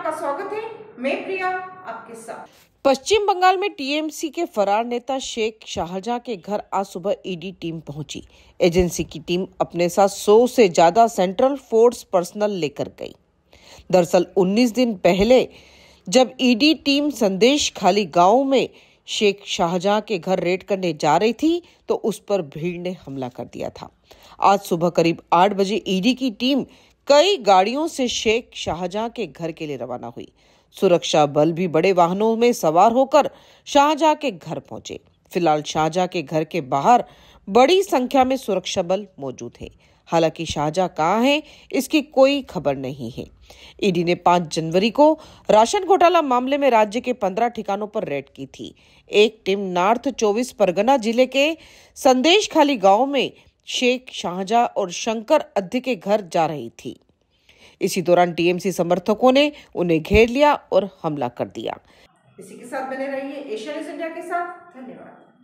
आपका स्वागत है मैं प्रिया आपके साथ पश्चिम बंगाल में टीएमसी के फरार नेता शेख शाहजहां के घर आज सुबह ईडी टीम पहुंची एजेंसी की टीम अपने साथ 100 से ज्यादा सेंट्रल फोर्स पर्सनल लेकर गई दरअसल 19 दिन पहले जब ईडी टीम संदेश खाली गांव में शेख शाहजहां के घर रेड करने जा रही थी तो उस पर भीड़ ने हमला कर दिया था आज सुबह करीब आठ बजे ईडी की टीम कई गाड़ियों से शेख शाहजहां के घर के लिए रवाना हुई सुरक्षा बल भी बड़े वाहनों में सवार होकर शाहजहां के घर पहुंचे फिलहाल शाहजहां के घर के बाहर बड़ी संख्या में सुरक्षा बल मौजूद है हालांकि शाहजहां कहाँ है इसकी कोई खबर नहीं है ईडी ने 5 जनवरी को राशन घोटाला मामले में राज्य के 15 ठिकानों पर रेड की थी एक टीम नॉर्थ 24 परगना जिले के संदेश खाली गांव में शेख शाहजहा और शंकर अध्य के घर जा रही थी इसी दौरान टीएमसी समर्थकों ने उन्हें घेर लिया और हमला कर दिया इसी के साथ बने रहिए न्यूज इंडिया के साथ धन्यवाद